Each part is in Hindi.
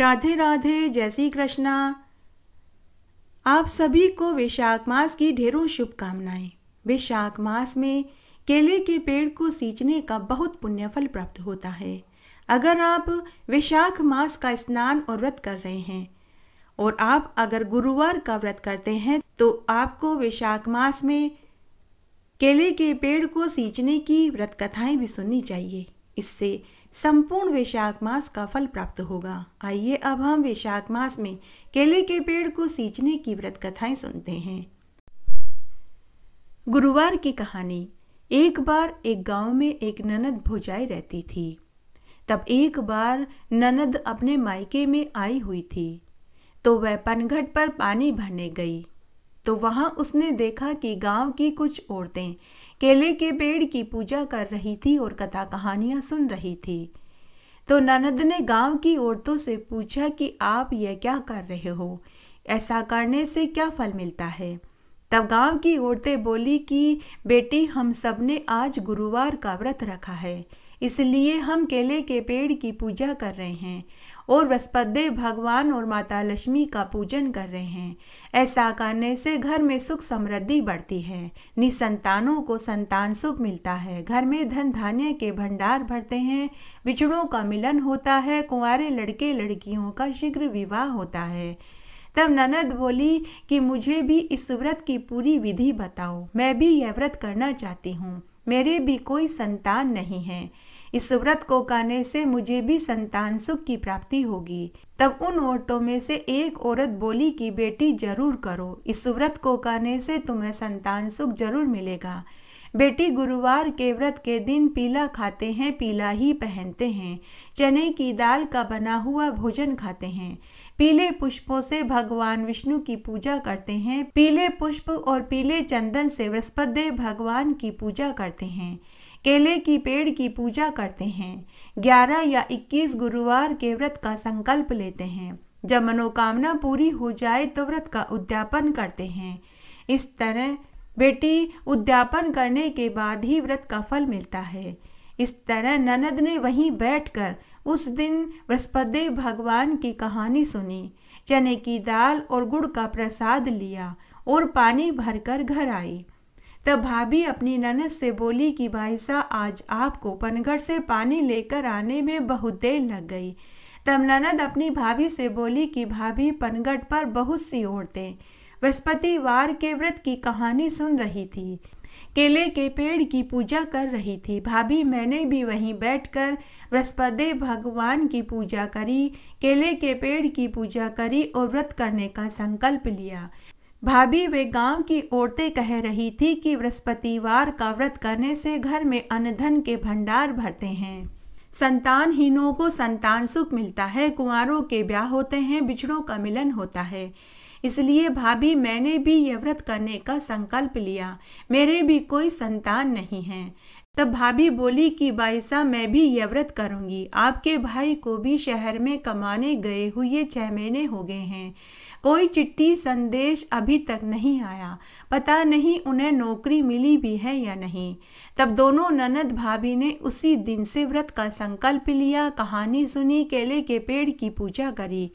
राधे राधे जय श्री कृष्णा आप सभी को वैशाख मास की ढेरों शुभकामनाएं वैशाख मास में केले के पेड़ को सींचने का बहुत पुण्य फल प्राप्त होता है अगर आप वैशाख मास का स्नान और व्रत कर रहे हैं और आप अगर गुरुवार का व्रत करते हैं तो आपको वैशाख मास में केले के पेड़ को सींचने की व्रत कथाएं भी सुननी चाहिए इससे संपूर्ण वैशाख मास का फल प्राप्त होगा आइए अब हम वैशाख मास में केले के पेड़ को सींचने की व्रत कथाएं सुनते हैं गुरुवार की कहानी एक बार एक गांव में एक ननद भुजाई रहती थी तब एक बार ननद अपने मायके में आई हुई थी तो वह पनघट पर पानी भरने गई तो वहां उसने देखा कि गांव की कुछ औरतें केले के पेड़ की पूजा कर रही थी और कथा कहानियाँ सुन रही थी तो ननद ने गांव की औरतों से पूछा कि आप यह क्या कर रहे हो ऐसा करने से क्या फल मिलता है तब गांव की औरतें बोली कि बेटी हम सब ने आज गुरुवार का व्रत रखा है इसलिए हम केले के पेड़ की पूजा कर रहे हैं और वस्पदेव भगवान और माता लक्ष्मी का पूजन कर रहे हैं ऐसा करने से घर में सुख समृद्धि बढ़ती है निसंतानों को संतान सुख मिलता है घर में धन धान्य के भंडार भरते हैं बिछड़ों का मिलन होता है कुंवारे लड़के लड़कियों का शीघ्र विवाह होता है तब ननद बोली कि मुझे भी इस व्रत की पूरी विधि बताओ मैं भी यह व्रत करना चाहती हूँ मेरे भी कोई संतान नहीं है इस व्रत को करने से मुझे भी संतान सुख की प्राप्ति होगी तब उन औरतों में से एक औरत बोली कि बेटी जरूर करो इस व्रत को करने से तुम्हें संतान सुख जरूर मिलेगा बेटी गुरुवार के व्रत के दिन पीला खाते हैं पीला ही पहनते हैं चने की दाल का बना हुआ भोजन खाते हैं पीले पुष्पों से भगवान विष्णु की पूजा करते हैं पीले पुष्प और पीले चंदन से बृहस्पति भगवान की पूजा करते हैं केले की पेड़ की पूजा करते हैं ग्यारह या इक्कीस गुरुवार के व्रत का संकल्प लेते हैं जब मनोकामना पूरी हो जाए तो व्रत का उद्यापन करते हैं इस तरह बेटी उद्यापन करने के बाद ही व्रत का फल मिलता है इस तरह ननद ने वहीं बैठकर उस दिन बृहस्पति भगवान की कहानी सुनी चने की दाल और गुड़ का प्रसाद लिया और पानी भरकर घर आई तब भाभी अपनी ननद से बोली कि भाई साह आज आपको पनगढ़ से पानी लेकर आने में बहुत देर लग गई तब ननद अपनी भाभी से बोली कि भाभी पनगढ़ पर बहुत सी औरतें बृहस्पतिवार के व्रत की कहानी सुन रही थी केले के पेड़ की पूजा कर रही थी भाभी मैंने भी वहीं बैठकर बृहस्पति भगवान की पूजा करी केले के पेड़ की पूजा करी और व्रत करने का संकल्प लिया भाभी वे गांव की औरतें कह रही थी कि बृहस्पतिवार का व्रत करने से घर में अनधन के भंडार भरते हैं संतानहीनों को संतान सुख मिलता है कुंवरों के ब्याह होते हैं बिछड़ों का मिलन होता है इसलिए भाभी मैंने भी यह व्रत करने का संकल्प लिया मेरे भी कोई संतान नहीं है तब भाभी बोली कि बाईसा मैं भी यह व्रत करूँगी आपके भाई को भी शहर में कमाने गए हुए छह महीने हो गए हैं कोई चिट्ठी संदेश अभी तक नहीं आया पता नहीं उन्हें नौकरी मिली भी है या नहीं तब दोनों ननद भाभी ने उसी दिन से व्रत का संकल्प लिया कहानी सुनी केले के पेड़ की पूजा करी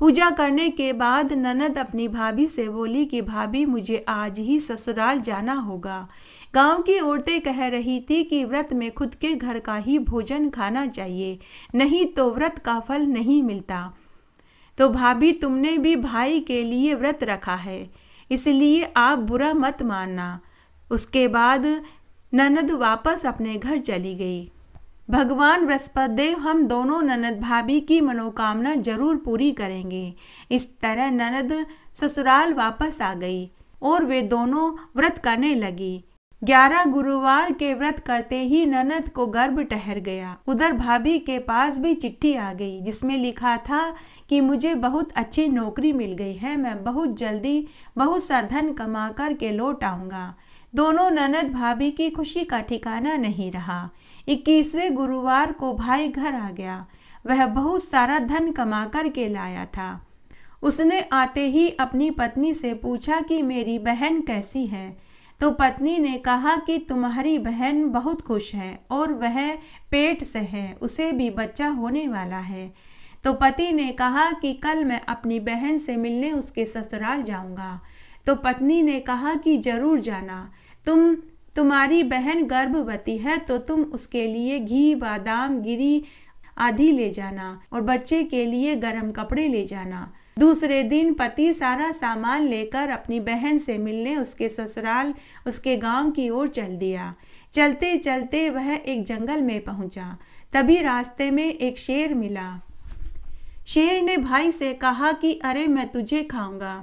पूजा करने के बाद ननद अपनी भाभी से बोली कि भाभी मुझे आज ही ससुराल जाना होगा गांव की औरतें कह रही थी कि व्रत में खुद के घर का ही भोजन खाना चाहिए नहीं तो व्रत का फल नहीं मिलता तो भाभी तुमने भी भाई के लिए व्रत रखा है इसलिए आप बुरा मत मानना उसके बाद ननद वापस अपने घर चली गई भगवान बृहस्पति देव हम दोनों ननद भाभी की मनोकामना जरूर पूरी करेंगे इस तरह ननद ससुराल वापस आ गई और वे दोनों व्रत करने लगी ग्यारह गुरुवार के व्रत करते ही ननद को गर्भ ठहर गया उधर भाभी के पास भी चिट्ठी आ गई जिसमें लिखा था कि मुझे बहुत अच्छी नौकरी मिल गई है मैं बहुत जल्दी बहुत सा धन कमा कर के लौट आऊँगा दोनों ननद भाभी की खुशी का ठिकाना नहीं रहा इक्कीसवें गुरुवार को भाई घर आ गया वह बहुत सारा धन कमा कर के लाया था उसने आते ही अपनी पत्नी से पूछा कि मेरी बहन कैसी है तो पत्नी ने कहा कि तुम्हारी बहन बहुत खुश है और वह पेट से है उसे भी बच्चा होने वाला है तो पति ने कहा कि कल मैं अपनी बहन से मिलने उसके ससुराल जाऊंगा तो पत्नी ने कहा कि ज़रूर जाना तुम तुम्हारी बहन गर्भवती है तो तुम उसके लिए घी बादाम गिरी आदि ले जाना और बच्चे के लिए गर्म कपड़े ले जाना दूसरे दिन पति सारा सामान लेकर अपनी बहन से मिलने उसके ससुराल उसके गांव की ओर चल दिया चलते चलते वह एक जंगल में पहुंचा तभी रास्ते में एक शेर मिला शेर ने भाई से कहा कि अरे मैं तुझे खाऊंगा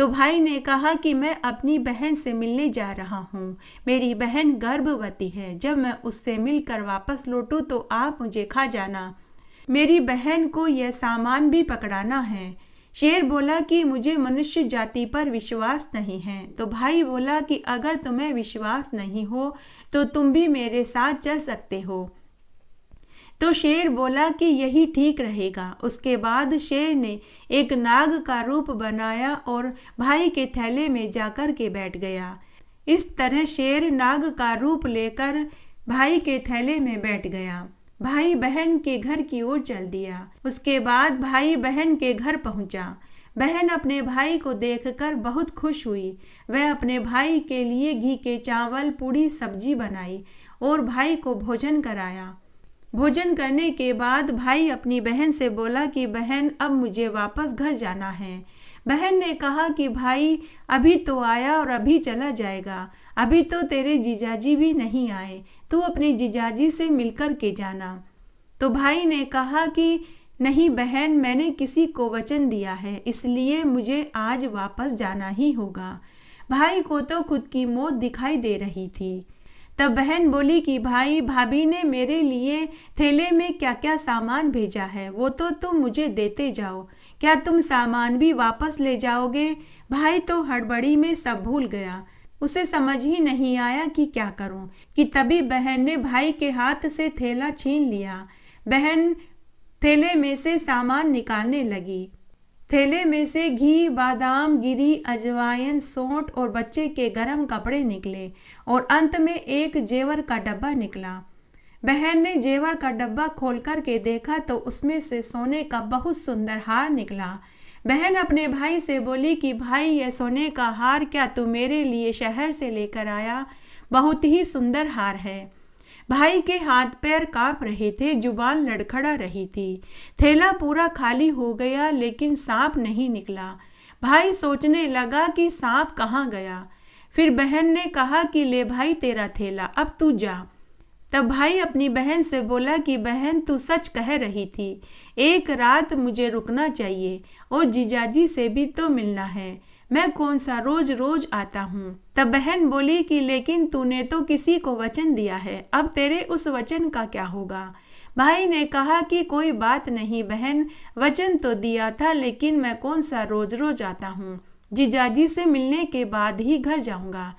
तो भाई ने कहा कि मैं अपनी बहन से मिलने जा रहा हूँ मेरी बहन गर्भवती है जब मैं उससे मिलकर वापस लौटूँ तो आप मुझे खा जाना मेरी बहन को यह सामान भी पकड़ाना है शेर बोला कि मुझे मनुष्य जाति पर विश्वास नहीं है तो भाई बोला कि अगर तुम्हें विश्वास नहीं हो तो तुम भी मेरे साथ चल सकते हो तो शेर बोला कि यही ठीक रहेगा उसके बाद शेर ने एक नाग का रूप बनाया और भाई के थैले में जाकर के बैठ गया इस तरह शेर नाग का रूप लेकर भाई के थैले में बैठ गया भाई बहन के घर की ओर चल दिया उसके बाद भाई बहन के घर पहुंचा बहन अपने भाई को देखकर बहुत खुश हुई वह अपने भाई के लिए घी के चावल पूड़ी सब्जी बनाई और भाई को भोजन कराया भोजन करने के बाद भाई अपनी बहन से बोला कि बहन अब मुझे वापस घर जाना है बहन ने कहा कि भाई अभी तो आया और अभी चला जाएगा अभी तो तेरे जीजाजी भी नहीं आए तू अपने जीजाजी से मिलकर के जाना तो भाई ने कहा कि नहीं बहन मैंने किसी को वचन दिया है इसलिए मुझे आज वापस जाना ही होगा भाई को तो खुद की मौत दिखाई दे रही थी तब बहन बोली कि भाई भाभी ने मेरे लिए थैले में क्या क्या सामान भेजा है वो तो तुम मुझे देते जाओ क्या तुम सामान भी वापस ले जाओगे भाई तो हड़बड़ी में सब भूल गया उसे समझ ही नहीं आया कि क्या करूं कि तभी बहन ने भाई के हाथ से थैला छीन लिया बहन थैले में से सामान निकालने लगी थैले में से घी बादाम गिरी अजवाइन सोंठ और बच्चे के गर्म कपड़े निकले और अंत में एक जेवर का डब्बा निकला बहन ने जेवर का डब्बा खोल कर के देखा तो उसमें से सोने का बहुत सुंदर हार निकला बहन अपने भाई से बोली कि भाई यह सोने का हार क्या तू मेरे लिए शहर से लेकर आया बहुत ही सुंदर हार है भाई के हाथ पैर कांप रहे थे जुबान लड़खड़ा रही थी थैला पूरा खाली हो गया लेकिन सांप नहीं निकला भाई सोचने लगा कि सांप कहाँ गया फिर बहन ने कहा कि ले भाई तेरा थैला अब तू जा तब भाई अपनी बहन से बोला कि बहन तू सच कह रही थी एक रात मुझे रुकना चाहिए और जीजाजी से भी तो मिलना है मैं कौन सा रोज रोज आता हूँ तब बहन बोली कि लेकिन तूने तो किसी को वचन दिया है अब तेरे उस वचन का क्या होगा भाई ने कहा कि कोई बात नहीं बहन वचन तो दिया था लेकिन मैं कौन सा रोज रोज आता हूँ जीजाजी से मिलने के बाद ही घर जाऊँगा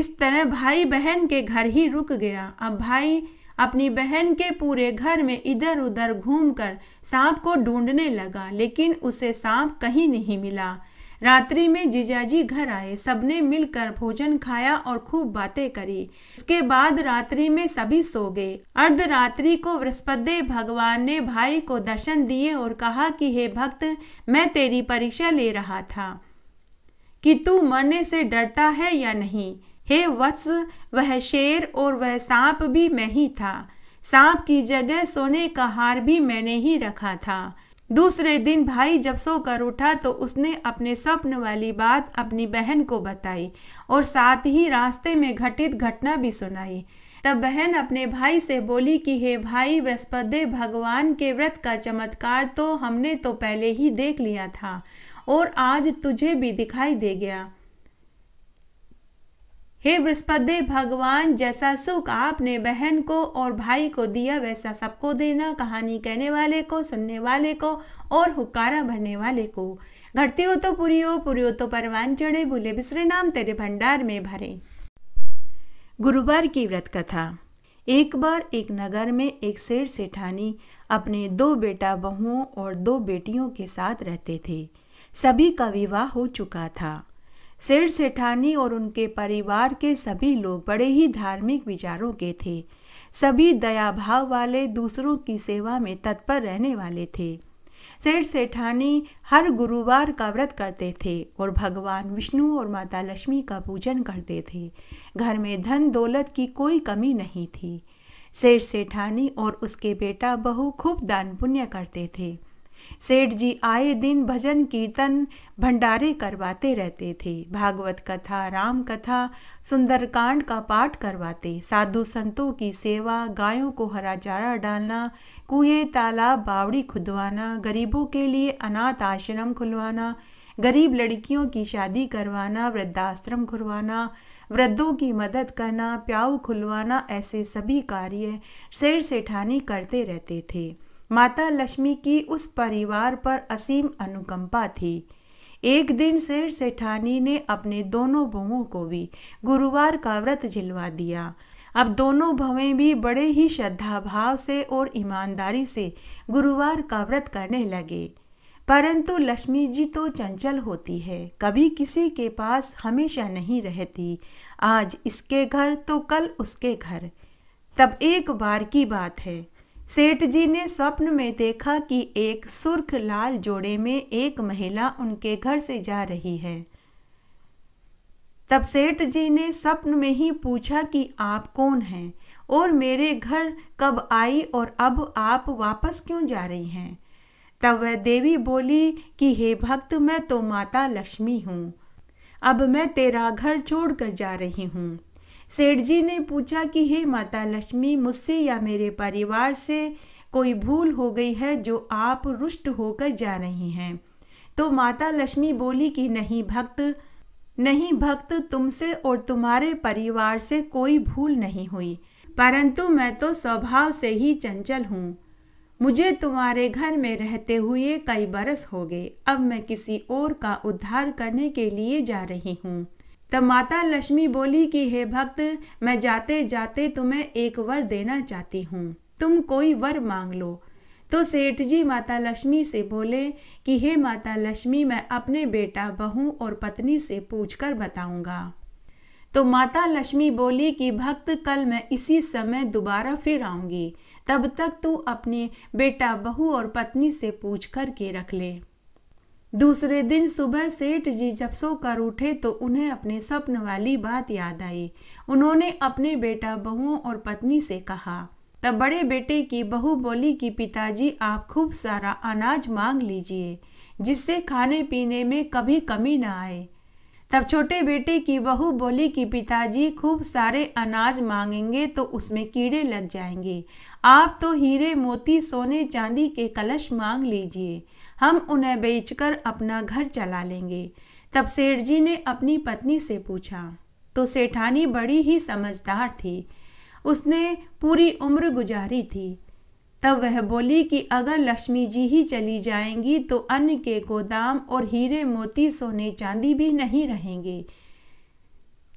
इस तरह भाई बहन के घर ही रुक गया अब भाई अपनी बहन के पूरे घर में इधर उधर घूमकर सांप को ढूंढने लगा लेकिन उसे सांप कहीं नहीं मिला रात्रि में जीजाजी घर आए सबने मिलकर भोजन खाया और खूब बातें करी इसके बाद रात्रि में सभी सो गए अर्ध रात्रि को बृहस्पति भगवान ने भाई को दर्शन दिए और कहा कि हे भक्त मैं तेरी परीक्षा ले रहा था कि तू मरने से डरता है या नहीं हे वत्स वह शेर और वह सांप भी मैं ही था सांप की जगह सोने का हार भी मैंने ही रखा था दूसरे दिन भाई जब सोकर उठा तो उसने अपने स्वप्न वाली बात अपनी बहन को बताई और साथ ही रास्ते में घटित घटना भी सुनाई तब बहन अपने भाई से बोली कि हे भाई बृहस्पति भगवान के व्रत का चमत्कार तो हमने तो पहले ही देख लिया था और आज तुझे भी दिखाई दे गया हे बृहस्पति भगवान जैसा सुख आपने बहन को और भाई को दिया वैसा सबको देना कहानी कहने वाले को सुनने वाले को और हुकारा भरने वाले को घटती हो तो पूरी हो पूरी हो तो परवान चढ़े भूले बिसरे नाम तेरे भंडार में भरे गुरुवार की व्रत कथा एक बार एक नगर में एक सेठ सेठानी अपने दो बेटा बहुओं और दो बेटियों के साथ रहते थे सभी का विवाह हो चुका था सेठ सेठानी और उनके परिवार के सभी लोग बड़े ही धार्मिक विचारों के थे सभी दया भाव वाले दूसरों की सेवा में तत्पर रहने वाले थे सेठ सेठानी हर गुरुवार का व्रत करते थे और भगवान विष्णु और माता लक्ष्मी का पूजन करते थे घर में धन दौलत की कोई कमी नहीं थी सेठ सेठानी और उसके बेटा बहू खूब दान पुण्य करते थे सेठ जी आए दिन भजन कीर्तन भंडारे करवाते रहते थे भागवत कथा राम कथा सुंदरकांड का पाठ करवाते साधु संतों की सेवा गायों को हरा चारा डालना कुएं तालाब बावड़ी खुदवाना गरीबों के लिए अनाथ आश्रम खुलवाना गरीब लड़कियों की शादी करवाना वृद्धाश्रम खुलवाना वृद्धों की मदद करना प्याऊ खुलवाना ऐसे सभी कार्य शेर सेठानी करते रहते थे माता लक्ष्मी की उस परिवार पर असीम अनुकंपा थी एक दिन शेर सेठानी ने अपने दोनों बहुओं को भी गुरुवार का व्रत झिलवा दिया अब दोनों भवें भी बड़े ही श्रद्धा भाव से और ईमानदारी से गुरुवार का व्रत करने लगे परंतु लक्ष्मी जी तो चंचल होती है कभी किसी के पास हमेशा नहीं रहती आज इसके घर तो कल उसके घर तब एक बार की बात है सेठ जी ने स्वप्न में देखा कि एक सुर्ख लाल जोड़े में एक महिला उनके घर से जा रही है तब सेठ जी ने स्वप्न में ही पूछा कि आप कौन हैं और मेरे घर कब आई और अब आप वापस क्यों जा रही हैं तब वह देवी बोली कि हे भक्त मैं तो माता लक्ष्मी हूँ अब मैं तेरा घर छोड़कर जा रही हूँ सेठ जी ने पूछा कि हे माता लक्ष्मी मुझसे या मेरे परिवार से कोई भूल हो गई है जो आप रुष्ट होकर जा रही हैं तो माता लक्ष्मी बोली कि नहीं भक्त नहीं भक्त तुमसे और तुम्हारे परिवार से कोई भूल नहीं हुई परंतु मैं तो स्वभाव से ही चंचल हूँ मुझे तुम्हारे घर में रहते हुए कई बरस हो गए अब मैं किसी और का उद्धार करने के लिए जा रही हूँ तब माता लक्ष्मी बोली कि हे भक्त मैं जाते जाते तुम्हें एक वर देना चाहती हूँ तुम कोई वर मांग लो तो सेठ जी माता लक्ष्मी से बोले कि हे माता लक्ष्मी मैं अपने बेटा बहू और पत्नी से पूछ कर बताऊँगा तो माता लक्ष्मी बोली कि भक्त कल मैं इसी समय दोबारा फिर आऊँगी तब तक तू अपने बेटा बहू और पत्नी से पूछ कर के रख ले दूसरे दिन सुबह सेठ जी जब सोकर उठे तो उन्हें अपने स्वप्न वाली बात याद आई उन्होंने अपने बेटा बहुओं और पत्नी से कहा तब बड़े बेटे की बहू बोली कि पिताजी आप खूब सारा अनाज मांग लीजिए जिससे खाने पीने में कभी कमी ना आए तब छोटे बेटे की बहू बोली कि पिताजी खूब सारे अनाज मांगेंगे तो उसमें कीड़े लग जाएंगे आप तो हीरे मोती सोने चांदी के कलश मांग लीजिए हम उन्हें बेचकर अपना घर चला लेंगे तब सेठ जी ने अपनी पत्नी से पूछा तो सेठानी बड़ी ही समझदार थी उसने पूरी उम्र गुजारी थी तब वह बोली कि अगर लक्ष्मी जी ही चली जाएंगी तो अन्न के गोदाम और हीरे मोती सोने चांदी भी नहीं रहेंगे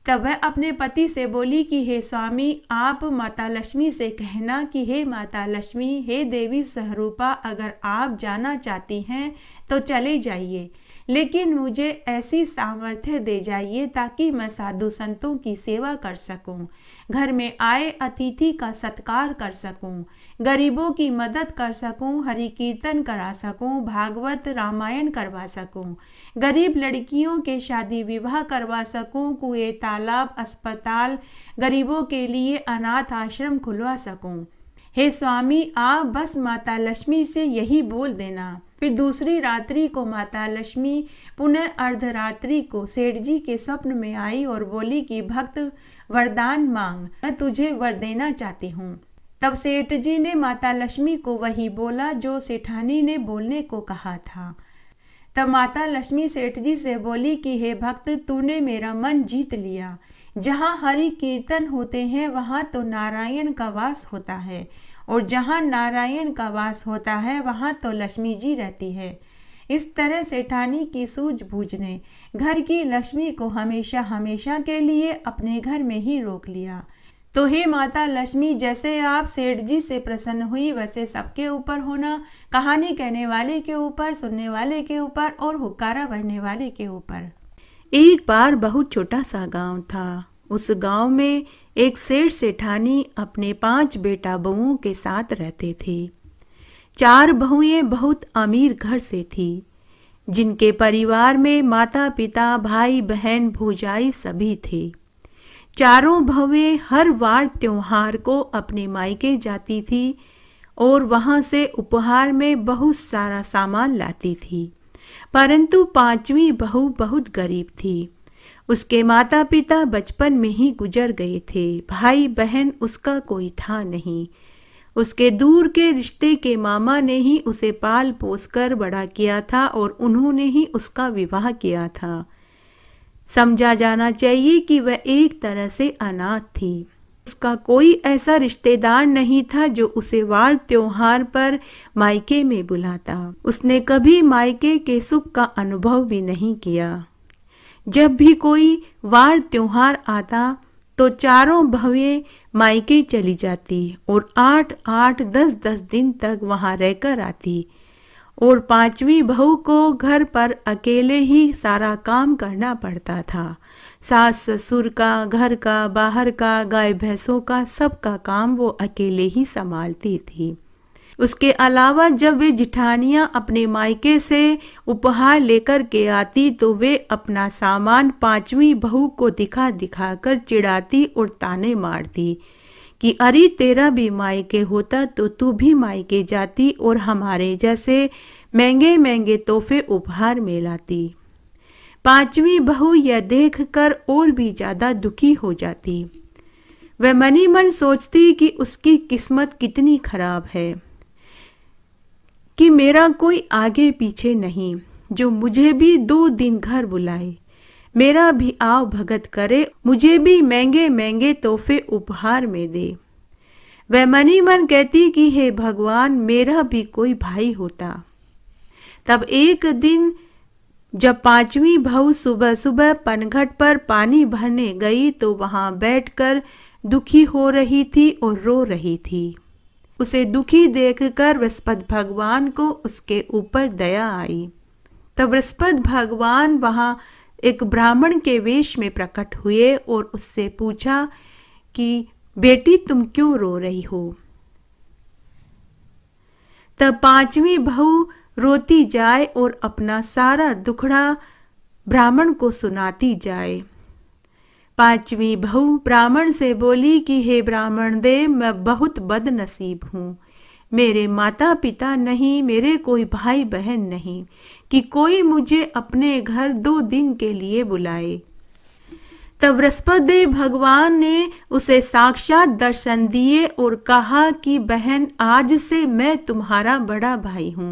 तब वह अपने पति से बोली कि हे स्वामी आप माता लक्ष्मी से कहना कि हे माता लक्ष्मी हे देवी स्वरूपा अगर आप जाना चाहती हैं तो चले जाइए लेकिन मुझे ऐसी सामर्थ्य दे जाइए ताकि मैं साधु संतों की सेवा कर सकूं, घर में आए अतिथि का सत्कार कर सकूं, गरीबों की मदद कर सकूं हरि कीर्तन करा सकूं भागवत रामायण करवा सकूं गरीब लड़कियों के शादी विवाह करवा सकूं कुएं तालाब अस्पताल गरीबों के लिए अनाथ आश्रम खुलवा सकूं हे स्वामी आप बस माता लक्ष्मी से यही बोल देना फिर दूसरी रात्रि को माता लक्ष्मी पुनः अर्धरात्रि को सेठ जी के स्वप्न में आई और बोली कि भक्त वरदान मांग मैं तुझे वर देना चाहती हूँ तब सेठ जी ने माता लक्ष्मी को वही बोला जो सेठानी ने बोलने को कहा था तब माता लक्ष्मी सेठ जी से बोली कि हे भक्त तूने मेरा मन जीत लिया जहाँ हरि कीर्तन होते हैं वहाँ तो नारायण का वास होता है और जहाँ नारायण का वास होता है वहाँ तो लक्ष्मी जी रहती है इस तरह सेठानी की सूझबूझ ने घर की लक्ष्मी को हमेशा हमेशा के लिए अपने घर में ही रोक लिया तो हे माता लक्ष्मी जैसे आप सेठ जी से प्रसन्न हुई वैसे सबके ऊपर होना कहानी कहने वाले के ऊपर सुनने वाले के ऊपर और हुक्कारा भरने वाले के ऊपर एक बार बहुत छोटा सा गांव था उस गांव में एक सेठ सेठानी अपने पांच बेटा बहुओं के साथ रहते थे चार बहुएं बहुत अमीर घर से थी जिनके परिवार में माता पिता भाई बहन भूजाई सभी थे चारों भवें हर बार त्योहार को अपने मायके जाती थी और वहाँ से उपहार में बहुत सारा सामान लाती थी परंतु पांचवी बहू बहुत गरीब थी उसके माता पिता बचपन में ही गुजर गए थे भाई बहन उसका कोई था नहीं उसके दूर के रिश्ते के मामा ने ही उसे पाल पोस कर बड़ा किया था और उन्होंने ही उसका विवाह किया था समझा जाना चाहिए कि वह एक तरह से अनाथ थी उसका कोई ऐसा रिश्तेदार नहीं था जो उसे वार त्योहार पर मायके में बुलाता उसने कभी मायके के सुख का अनुभव भी नहीं किया जब भी कोई वार त्योहार आता तो चारों भव्य मायके चली जाती और आठ आठ दस दस दिन तक वहाँ रहकर आती और पांचवी बहू को घर पर अकेले ही सारा काम करना पड़ता था सास ससुर का घर का बाहर का गाय भैंसों का सब का काम वो अकेले ही संभालती थी उसके अलावा जब वे जिठानियाँ अपने मायके से उपहार लेकर के आती तो वे अपना सामान पांचवी बहू को दिखा दिखा कर चिढ़ाती और ताने मारती कि अरे तेरा भी मायके होता तो तू भी मायके जाती और हमारे जैसे महंगे महंगे तोहफे उपहार में लाती पांचवी बहू यह देख कर और भी ज़्यादा दुखी हो जाती वह मनी मन सोचती कि उसकी किस्मत कितनी खराब है कि मेरा कोई आगे पीछे नहीं जो मुझे भी दो दिन घर बुलाए मेरा भी आव भगत करे मुझे भी महंगे महंगे तोहफे उपहार में दे वह मनी मन कहती कि हे भगवान मेरा भी कोई भाई होता तब एक दिन जब पांचवी भव सुबह सुबह पनघट पर पानी भरने गई तो वहां बैठकर दुखी हो रही थी और रो रही थी उसे दुखी देखकर वृहस्पत भगवान को उसके ऊपर दया आई तब बृहस्पत भगवान वहां एक ब्राह्मण के वेश में प्रकट हुए और उससे पूछा कि बेटी तुम क्यों रो रही हो तब पांचवी बहू रोती जाए और अपना सारा दुखड़ा ब्राह्मण को सुनाती जाए पांचवी बहू ब्राह्मण से बोली कि हे ब्राह्मण देव मैं बहुत बदनसीब हूँ मेरे माता पिता नहीं मेरे कोई भाई बहन नहीं कि कोई मुझे अपने घर दो दिन के लिए बुलाए तब बृहस्पति भगवान ने उसे साक्षात दर्शन दिए और कहा कि बहन आज से मैं तुम्हारा बड़ा भाई हूँ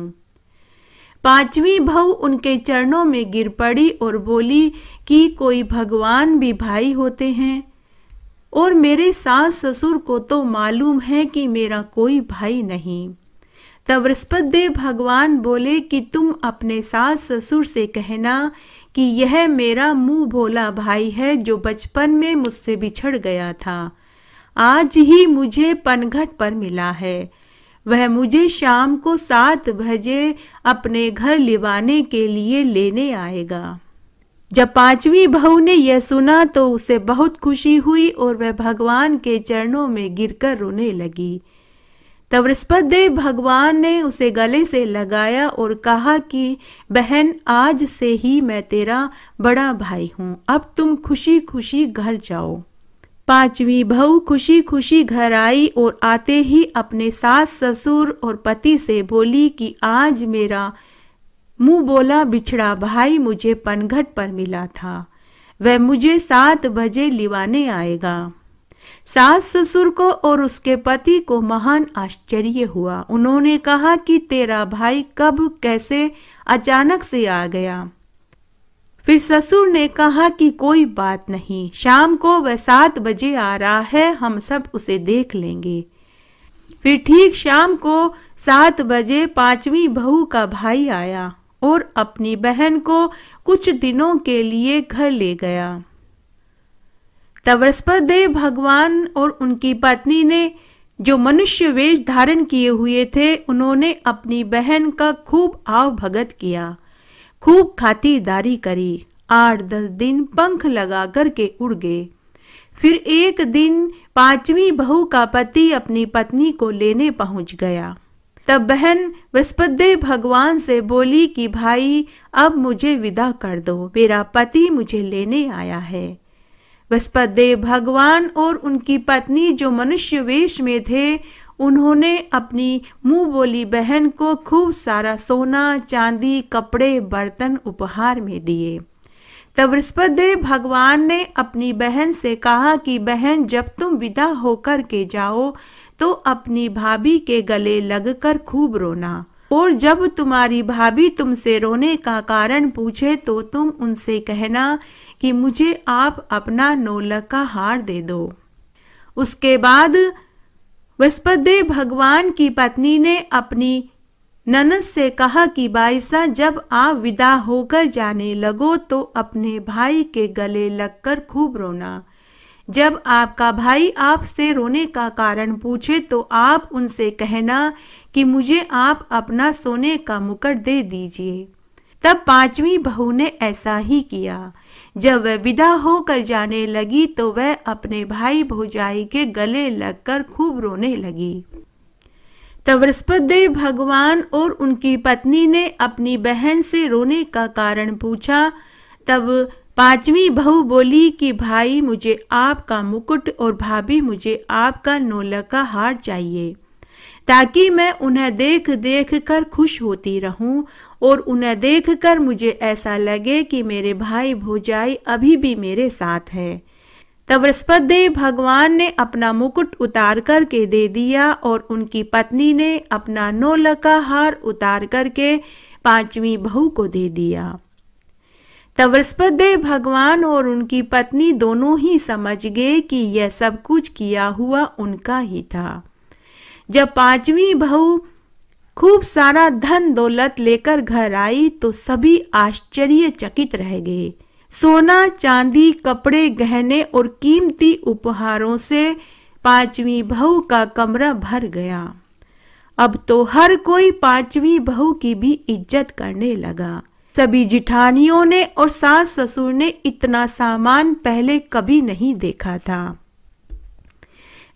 पांचवी भव उनके चरणों में गिर पड़ी और बोली कि कोई भगवान भी भाई होते हैं और मेरे सास ससुर को तो मालूम है कि मेरा कोई भाई नहीं तब देव भगवान बोले कि तुम अपने सास ससुर से कहना कि यह मेरा मुंह भोला भाई है जो बचपन में मुझसे बिछड़ गया था आज ही मुझे पनघट पर मिला है वह मुझे शाम को सात बजे अपने घर लिवाने के लिए लेने आएगा जब पांचवी बहू ने यह सुना तो उसे बहुत खुशी हुई और वह भगवान के चरणों में गिरकर रोने लगी तब देव भगवान ने उसे गले से लगाया और कहा कि बहन आज से ही मैं तेरा बड़ा भाई हूँ अब तुम खुशी खुशी घर जाओ पांचवी बहू खुशी खुशी घर आई और आते ही अपने सास ससुर और पति से बोली कि आज मेरा मुंह बोला बिछड़ा भाई मुझे पनघट पर मिला था वह मुझे सात बजे लिवाने आएगा सास ससुर को और उसके पति को महान आश्चर्य हुआ उन्होंने कहा कि तेरा भाई कब कैसे अचानक से आ गया फिर ससुर ने कहा कि कोई बात नहीं शाम को वह सात बजे आ रहा है हम सब उसे देख लेंगे फिर ठीक शाम को सात बजे पांचवी बहू का भाई आया और अपनी बहन को कुछ दिनों के लिए घर ले गया देव भगवान और उनकी पत्नी ने जो मनुष्य वेश धारण किए हुए थे उन्होंने अपनी बहन का खूब आव भगत किया खूब खातिरदारी करी आठ दस दिन पंख लगा करके उड़ गए फिर एक दिन पांचवी बहू का पति अपनी पत्नी को लेने पहुंच गया तब बहन बृहस्पति भगवान से बोली कि भाई अब मुझे विदा कर दो मेरा पति मुझे लेने आया है वस्पदेव भगवान और उनकी पत्नी जो मनुष्य वेश में थे उन्होंने अपनी मुंह बोली बहन को खूब सारा सोना चांदी कपड़े बर्तन उपहार में दिए तब देव भगवान ने अपनी बहन से कहा कि बहन जब तुम विदा होकर के जाओ तो अपनी भाभी के गले लगकर खूब रोना और जब तुम्हारी भाभी तुमसे रोने का कारण पूछे तो तुम उनसे कहना कि मुझे आप अपना नोलक का हार दे दो उसके बाद वस्पदे भगवान की पत्नी ने अपनी ननस से कहा कि बाईसा जब आप विदा होकर जाने लगो तो अपने भाई के गले लगकर खूब रोना जब आपका भाई आपसे रोने का कारण पूछे तो आप उनसे कहना कि मुझे आप अपना सोने का मुकुट दे दीजिए तब पांचवी बहू ने ऐसा ही किया जब वह विदा होकर जाने लगी तो वह अपने भाई भोजाई के गले लगकर खूब रोने लगी तब बृहस्पतिदेव भगवान और उनकी पत्नी ने अपनी बहन से रोने का कारण पूछा तब पांचवी बहू बोली कि भाई मुझे आपका मुकुट और भाभी मुझे आपका का हार चाहिए ताकि मैं उन्हें देख देख कर खुश होती रहूं और उन्हें देख कर मुझे ऐसा लगे कि मेरे भाई भोजाई अभी भी मेरे साथ है तब देव भगवान ने अपना मुकुट उतार कर के दे दिया और उनकी पत्नी ने अपना नोलका हार उतार करके पांचवी बहू को दे दिया तब भगवान और उनकी पत्नी दोनों ही समझ गए कि यह सब कुछ किया हुआ उनका ही था जब पांचवी बहू खूब सारा धन दौलत लेकर घर आई तो सभी आश्चर्यचकित रह गए सोना चांदी कपड़े गहने और कीमती उपहारों से पांचवी बहू का कमरा भर गया अब तो हर कोई पांचवी बहू की भी इज्जत करने लगा सभी जिठानियों ने और सास ससुर ने इतना सामान पहले कभी नहीं देखा था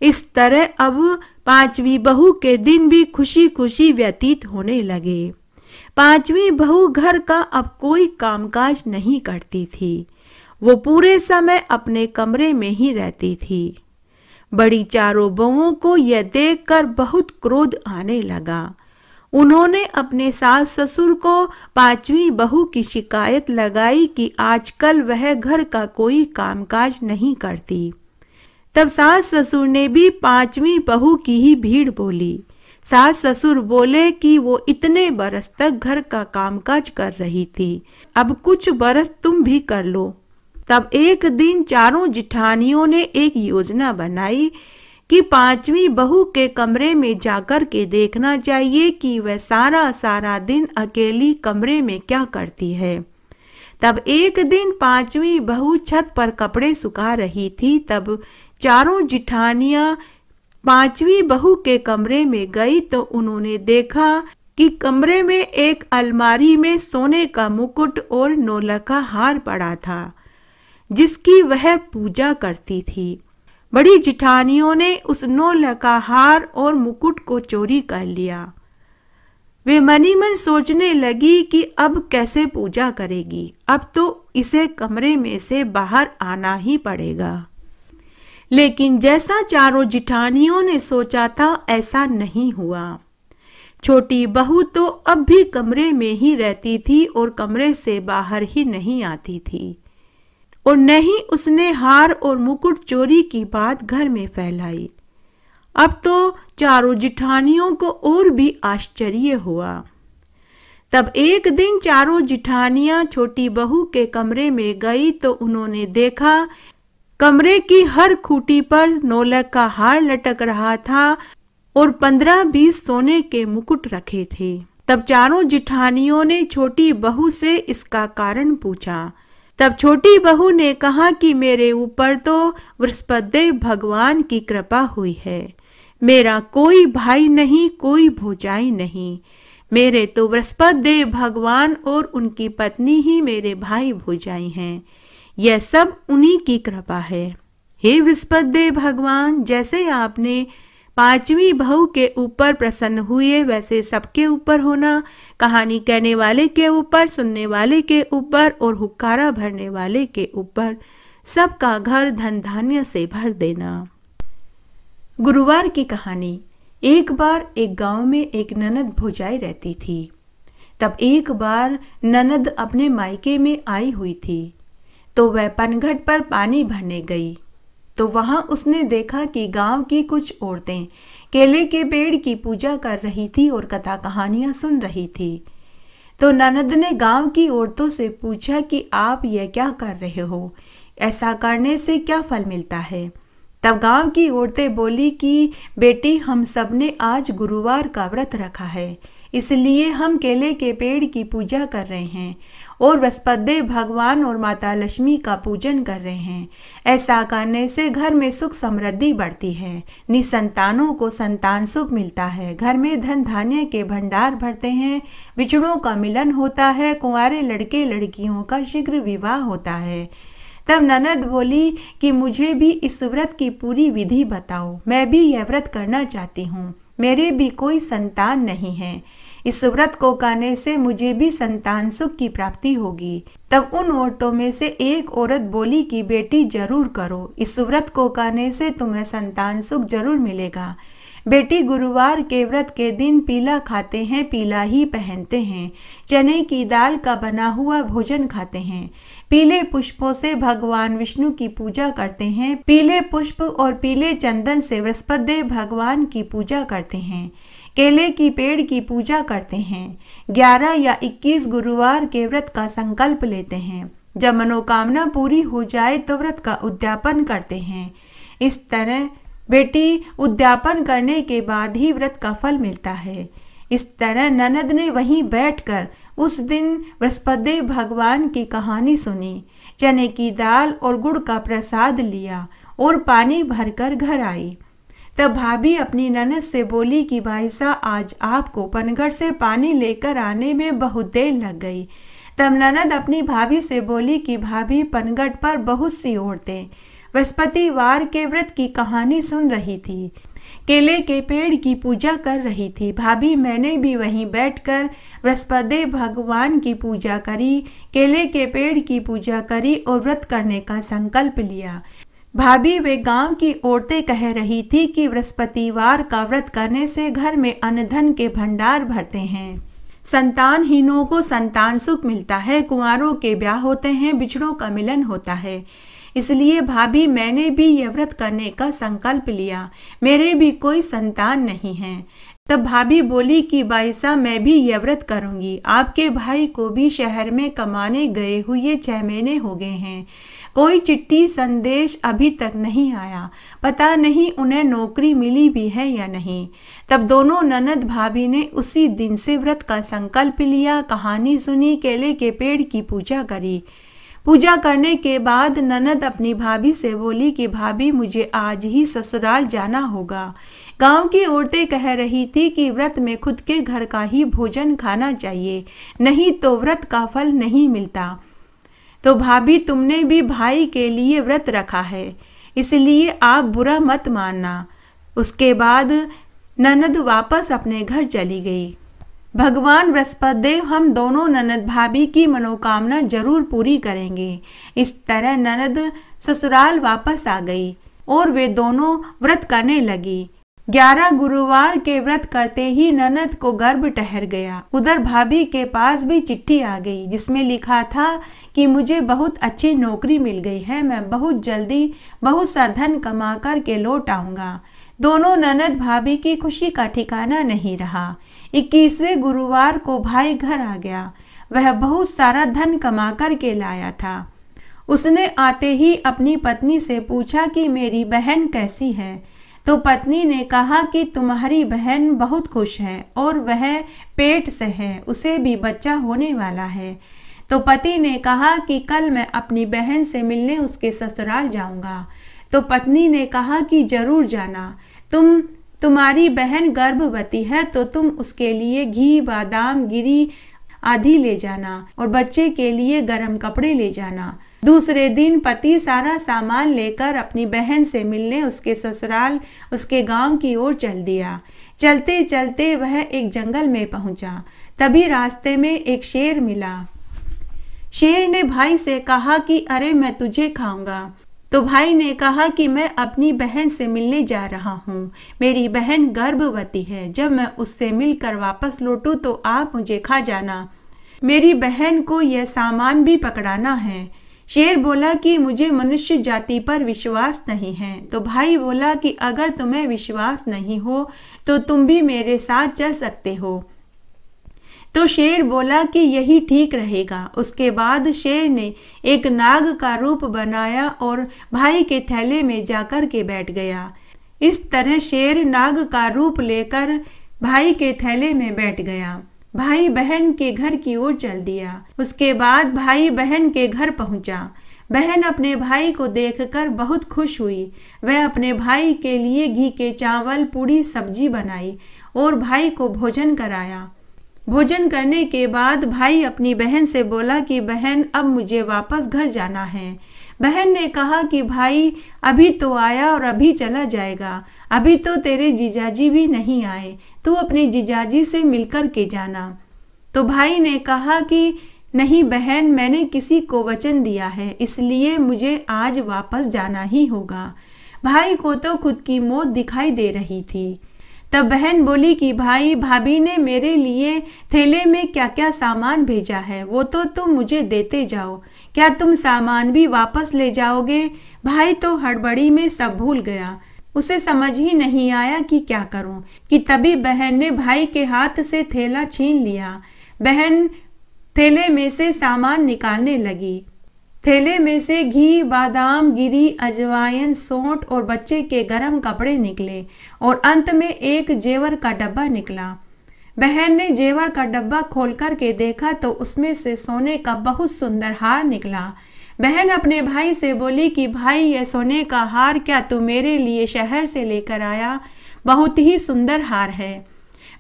इस तरह अब पांचवी बहू के दिन भी खुशी खुशी व्यतीत होने लगे पांचवी बहू घर का अब कोई कामकाज नहीं करती थी वो पूरे समय अपने कमरे में ही रहती थी बड़ी चारों बहुओं को यह देखकर बहुत क्रोध आने लगा उन्होंने अपने सास ससुर को पांचवी बहू की शिकायत लगाई कि आजकल वह घर का कोई कामकाज नहीं करती तब सास ससुर ने भी पांचवी बहू की ही भीड़ बोली सास ससुर बोले कि वो इतने बरस तक घर का कामकाज कर रही थी अब कुछ बरस तुम भी कर लो तब एक दिन चारों जिठानियों ने एक योजना बनाई कि पांचवी बहू के कमरे में जाकर के देखना चाहिए कि वह सारा सारा दिन अकेली कमरे में क्या करती है तब एक दिन पांचवी बहू छत पर कपड़े सुखा रही थी तब चारों जिठानियां पांचवी बहू के कमरे में गई तो उन्होंने देखा कि कमरे में एक अलमारी में सोने का मुकुट और नोलखा हार पड़ा था जिसकी वह पूजा करती थी बड़ी जिठानियों ने उस नौलह का हार और मुकुट को चोरी कर लिया वे मनी मन सोचने लगी कि अब कैसे पूजा करेगी अब तो इसे कमरे में से बाहर आना ही पड़ेगा लेकिन जैसा चारों जिठानियों ने सोचा था ऐसा नहीं हुआ छोटी बहू तो अब भी कमरे में ही रहती थी और कमरे से बाहर ही नहीं आती थी और न ही उसने हार और मुकुट चोरी की बात घर में फैलाई अब तो चारों जिठानियों को और भी आश्चर्य हुआ तब एक दिन चारों जिठानियां छोटी बहू के कमरे में गई तो उन्होंने देखा कमरे की हर खूटी पर नौलक का हार लटक रहा था और पंद्रह बीस सोने के मुकुट रखे थे तब चारों जिठानियों ने छोटी बहू से इसका कारण पूछा तब छोटी बहू ने कहा कि मेरे ऊपर तो बृहस्पति भगवान की कृपा हुई है मेरा कोई भाई नहीं कोई भोजाई नहीं मेरे तो बृहस्पत देव भगवान और उनकी पत्नी ही मेरे भाई भोजाई हैं यह सब उन्हीं की कृपा है हे बृहस्पत देव भगवान जैसे आपने पांचवी बहू के ऊपर प्रसन्न हुए वैसे सबके ऊपर होना कहानी कहने वाले के ऊपर सुनने वाले के ऊपर और हुक्कारा भरने वाले के ऊपर सबका घर धन धान्य से भर देना गुरुवार की कहानी एक बार एक गांव में एक ननद भुजाई रहती थी तब एक बार ननद अपने मायके में आई हुई थी तो वह पनघट पर पानी भरने गई तो वहाँ उसने देखा कि गांव की कुछ औरतें केले के पेड़ की पूजा कर रही थी और कथा कहानियाँ सुन रही थी तो ननद ने गांव की औरतों से पूछा कि आप यह क्या कर रहे हो ऐसा करने से क्या फल मिलता है तब गांव की औरतें बोली कि बेटी हम सब ने आज गुरुवार का व्रत रखा है इसलिए हम केले के पेड़ की पूजा कर रहे हैं और वस्पदेव भगवान और माता लक्ष्मी का पूजन कर रहे हैं ऐसा करने से घर में सुख समृद्धि बढ़ती है निसंतानों को संतान सुख मिलता है घर में धन धान्य के भंडार भरते हैं बिछड़ों का मिलन होता है कुंवारे लड़के लड़कियों का शीघ्र विवाह होता है तब ननद बोली कि मुझे भी इस व्रत की पूरी विधि बताओ मैं भी यह व्रत करना चाहती हूँ मेरे भी कोई संतान नहीं है इस व्रत को करने से मुझे भी संतान सुख की प्राप्ति होगी तब उन औरतों में से एक औरत बोली कि बेटी जरूर करो इस व्रत को करने से तुम्हें संतान सुख जरूर मिलेगा बेटी गुरुवार के व्रत के दिन पीला खाते हैं पीला ही पहनते हैं चने की दाल का बना हुआ भोजन खाते हैं पीले पुष्पों से भगवान विष्णु की पूजा करते हैं पीले पुष्प और पीले चंदन से बृहस्पति भगवान की पूजा करते हैं केले की पेड़ की पूजा करते हैं ग्यारह या इक्कीस गुरुवार के व्रत का संकल्प लेते हैं जब मनोकामना पूरी हो जाए तो व्रत का उद्यापन करते हैं इस तरह बेटी उद्यापन करने के बाद ही व्रत का फल मिलता है इस तरह ननद ने वहीं बैठकर उस दिन बृहस्पति भगवान की कहानी सुनी चने की दाल और गुड़ का प्रसाद लिया और पानी भरकर घर आई तब भाभी अपनी ननद से बोली कि भाई साहब आज आपको पनगढ़ से पानी लेकर आने में बहुत देर लग गई तब ननद अपनी भाभी से बोली कि भाभी पनगढ़ पर बहुत सी औरतें बृहस्पतिवार के व्रत की कहानी सुन रही थी केले के पेड़ की पूजा कर रही थी भाभी मैंने भी वहीं बैठकर बृहस्पति भगवान की पूजा करी केले के पेड़ की पूजा करी और व्रत करने का संकल्प लिया भाभी वे गांव की औरतें कह रही थी कि बृहस्पतिवार का व्रत करने से घर में अनधन के भंडार भरते हैं संतानहीनों को संतान सुख मिलता है कुंवरों के ब्याह होते हैं बिछड़ों का मिलन होता है इसलिए भाभी मैंने भी यह व्रत करने का संकल्प लिया मेरे भी कोई संतान नहीं है तब भाभी बोली कि भाई साहब मैं भी ये व्रत करूँगी आपके भाई को भी शहर में कमाने गए हुए छः महीने हो गए हैं कोई चिट्ठी संदेश अभी तक नहीं आया पता नहीं उन्हें नौकरी मिली भी है या नहीं तब दोनों ननद भाभी ने उसी दिन से व्रत का संकल्प लिया कहानी सुनी केले के पेड़ की पूजा करी पूजा करने के बाद ननद अपनी भाभी से बोली कि भाभी मुझे आज ही ससुराल जाना होगा गांव की औरतें कह रही थी कि व्रत में खुद के घर का ही भोजन खाना चाहिए नहीं तो व्रत का फल नहीं मिलता तो भाभी तुमने भी भाई के लिए व्रत रखा है इसलिए आप बुरा मत मानना उसके बाद ननद वापस अपने घर चली गई भगवान बृहस्पति देव हम दोनों ननद भाभी की मनोकामना जरूर पूरी करेंगे इस तरह ननद ससुराल वापस आ गई और वे दोनों व्रत करने लगी ग्यारह गुरुवार के व्रत करते ही ननद को गर्भ ठहर गया उधर भाभी के पास भी चिट्ठी आ गई जिसमें लिखा था कि मुझे बहुत अच्छी नौकरी मिल गई है मैं बहुत जल्दी बहुत सा धन कमा कर के लौट आऊँगा दोनों ननद भाभी की खुशी का ठिकाना नहीं रहा इक्कीसवें गुरुवार को भाई घर आ गया वह बहुत सारा धन कमा कर के लाया था उसने आते ही अपनी पत्नी से पूछा कि मेरी बहन कैसी है तो पत्नी ने कहा कि तुम्हारी बहन बहुत खुश है और वह पेट से है उसे भी बच्चा होने वाला है तो पति ने कहा कि कल मैं अपनी बहन से मिलने उसके ससुराल जाऊंगा तो पत्नी ने कहा कि जरूर जाना तुम तुम्हारी बहन गर्भवती है तो तुम उसके लिए घी बादाम गिरी आदि ले जाना और बच्चे के लिए गर्म कपड़े ले जाना दूसरे दिन पति सारा सामान लेकर अपनी बहन से मिलने उसके ससुराल उसके गांव की ओर चल दिया चलते चलते वह एक जंगल में पहुंचा तभी रास्ते में एक शेर मिला शेर ने भाई से कहा कि अरे मैं तुझे खाऊंगा तो भाई ने कहा कि मैं अपनी बहन से मिलने जा रहा हूँ मेरी बहन गर्भवती है जब मैं उससे मिलकर वापस लौटू तो आप मुझे खा जाना मेरी बहन को यह सामान भी पकड़ाना है शेर बोला कि मुझे मनुष्य जाति पर विश्वास नहीं है तो भाई बोला कि अगर तुम्हें विश्वास नहीं हो तो तुम भी मेरे साथ चल सकते हो तो शेर बोला कि यही ठीक रहेगा उसके बाद शेर ने एक नाग का रूप बनाया और भाई के थैले में जाकर के बैठ गया इस तरह शेर नाग का रूप लेकर भाई के थैले में बैठ गया भाई बहन के घर की ओर चल दिया उसके बाद भाई बहन के घर पहुंचा बहन अपने भाई को देखकर बहुत खुश हुई वह अपने भाई के लिए घी के चावल पूड़ी सब्जी बनाई और भाई को भोजन कराया भोजन करने के बाद भाई अपनी बहन से बोला कि बहन अब मुझे वापस घर जाना है बहन ने कहा कि भाई अभी तो आया और अभी चला जाएगा अभी तो तेरे जीजाजी भी नहीं आए तू अपने जीजाजी से मिलकर के जाना तो भाई ने कहा कि नहीं बहन मैंने किसी को वचन दिया है इसलिए मुझे आज वापस जाना ही होगा भाई को तो खुद की मौत दिखाई दे रही थी तब बहन बोली कि भाई भाभी ने मेरे लिए थैले में क्या क्या सामान भेजा है वो तो तुम मुझे देते जाओ क्या तुम सामान भी वापस ले जाओगे भाई तो हड़बड़ी में सब भूल गया उसे समझ ही नहीं आया कि क्या करूं कि तभी बहन ने भाई के हाथ से थैला छीन लिया बहन थैले में से सामान निकालने लगी थैले में से घी बादाम गिरी अजवाइन सोट और बच्चे के गरम कपड़े निकले और अंत में एक जेवर का डब्बा निकला बहन ने जेवर का डब्बा खोल करके देखा तो उसमें से सोने का बहुत सुंदर हार निकला बहन अपने भाई से बोली कि भाई यह सोने का हार क्या तू मेरे लिए शहर से लेकर आया बहुत ही सुंदर हार है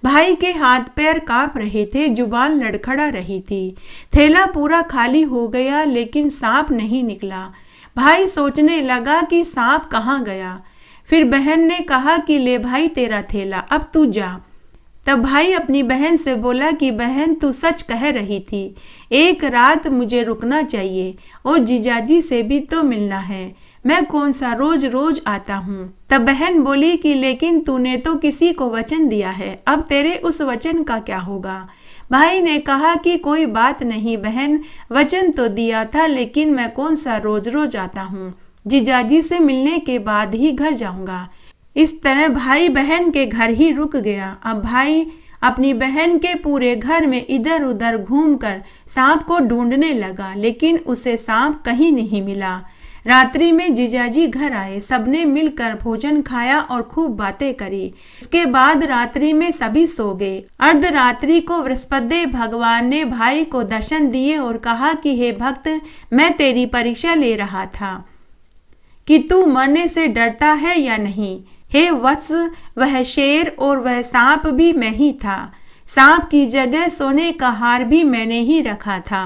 भाई के हाथ पैर कांप रहे थे जुबान लड़खड़ा रही थी थैला पूरा खाली हो गया लेकिन सांप नहीं निकला भाई सोचने लगा कि सांप कहाँ गया फिर बहन ने कहा कि ले भाई तेरा थैला अब तू जा तब भाई अपनी बहन से बोला कि बहन तू सच कह रही थी एक रात मुझे रुकना चाहिए और जीजाजी से भी तो मिलना है मैं कौन सा रोज रोज आता हूँ तब बहन बोली कि लेकिन तूने तो किसी को वचन दिया है अब तेरे उस वचन का क्या होगा भाई ने कहा कि कोई बात नहीं बहन वचन तो दिया था लेकिन मैं कौन सा रोज रोज आता हूँ जीजाजी से मिलने के बाद ही घर जाऊँगा इस तरह भाई बहन के घर ही रुक गया अब भाई अपनी बहन के पूरे घर में इधर उधर घूमकर सांप को ढूंढने लगा लेकिन उसे सांप कहीं नहीं मिला रात्रि में जीजाजी घर आए सबने मिलकर भोजन खाया और खूब बातें करी इसके बाद रात्रि में सभी सो गए अर्ध रात्रि को बृहस्पति भगवान ने भाई को दर्शन दिए और कहा कि हे भक्त मैं तेरी परीक्षा ले रहा था कि तू मरने से डरता है या नहीं हे वत्स वह शेर और वह सांप भी मैं ही था सांप की जगह सोने का हार भी मैंने ही रखा था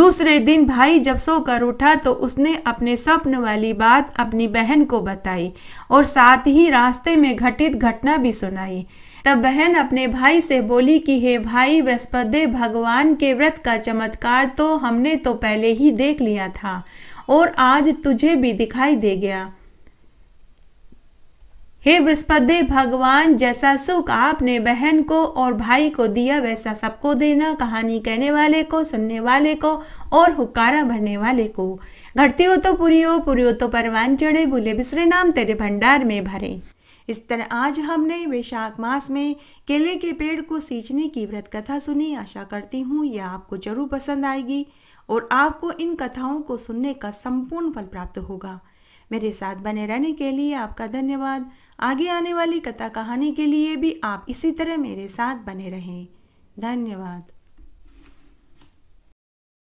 दूसरे दिन भाई जब सोकर उठा तो उसने अपने स्वप्न वाली बात अपनी बहन को बताई और साथ ही रास्ते में घटित घटना भी सुनाई तब बहन अपने भाई से बोली कि हे भाई बृहस्पति भगवान के व्रत का चमत्कार तो हमने तो पहले ही देख लिया था और आज तुझे भी दिखाई दे गया हे बृहस्पति भगवान जैसा सुख आपने बहन को और भाई को दिया वैसा सबको देना कहानी कहने वाले को सुनने वाले को और हुकारा भरने वाले को घटती हो तो पूरी हो पूरी हो तो परवान चढ़े भूले बिसरे नाम तेरे भंडार में भरे इस तरह आज हमने वैशाख मास में केले के पेड़ को सींचने की व्रत कथा सुनी आशा करती हूँ यह आपको जरूर पसंद आएगी और आपको इन कथाओं को सुनने का संपूर्ण फल प्राप्त होगा मेरे साथ बने रहने के लिए आपका धन्यवाद आगे आने वाली कथा कहानी के लिए भी आप इसी तरह मेरे साथ बने रहें धन्यवाद